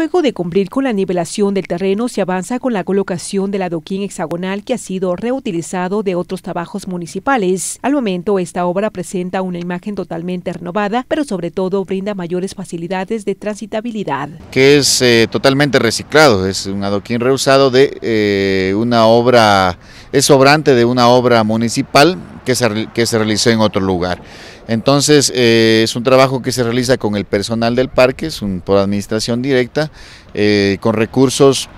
Luego de cumplir con la nivelación del terreno, se avanza con la colocación del adoquín hexagonal que ha sido reutilizado de otros trabajos municipales. Al momento, esta obra presenta una imagen totalmente renovada, pero sobre todo brinda mayores facilidades de transitabilidad. Que es eh, totalmente reciclado, es un adoquín reusado de eh, una obra, es sobrante de una obra municipal que se, realizó en otro lugar. Entonces, eh, es un trabajo que se realiza con el personal del parque, es por administración directa, eh, con recursos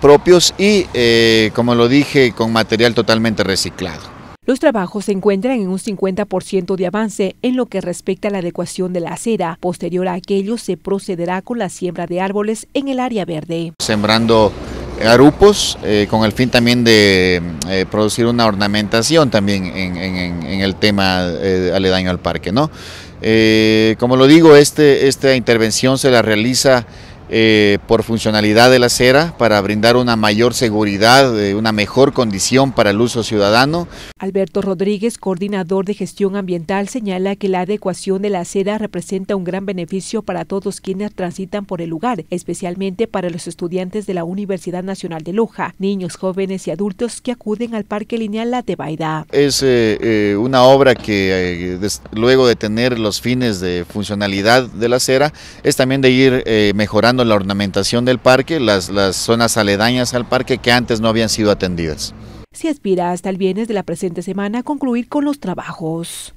propios y, eh, como lo dije, con material totalmente reciclado. Los trabajos se encuentran en un 50% de avance en lo que respecta a la adecuación de la acera. Posterior a aquello se procederá con la siembra de árboles en el área verde. Sembrando grupos eh, con el fin también de eh, producir una ornamentación también en, el tema eh, aledaño al parque. ¿no? Eh, como lo digo, este, esta intervención se la realiza eh, por funcionalidad de la acera para brindar una mayor seguridad, eh, una mejor condición para el uso ciudadano. Alberto Rodríguez, coordinador de gestión ambiental, señala que la adecuación de la acera representa un gran beneficio para todos quienes transitan por el lugar, especialmente para los estudiantes de la Universidad Nacional de Loja, niños, jóvenes y adultos que acuden al Parque Lineal La Tebaida. Es eh, una obra que luego de tener los fines de funcionalidad de la acera, es también de ir mejorando la ornamentación del parque, las, las zonas aledañas al parque que antes no habían sido atendidas. Se aspira hasta el viernes de la presente semana a concluir con los trabajos.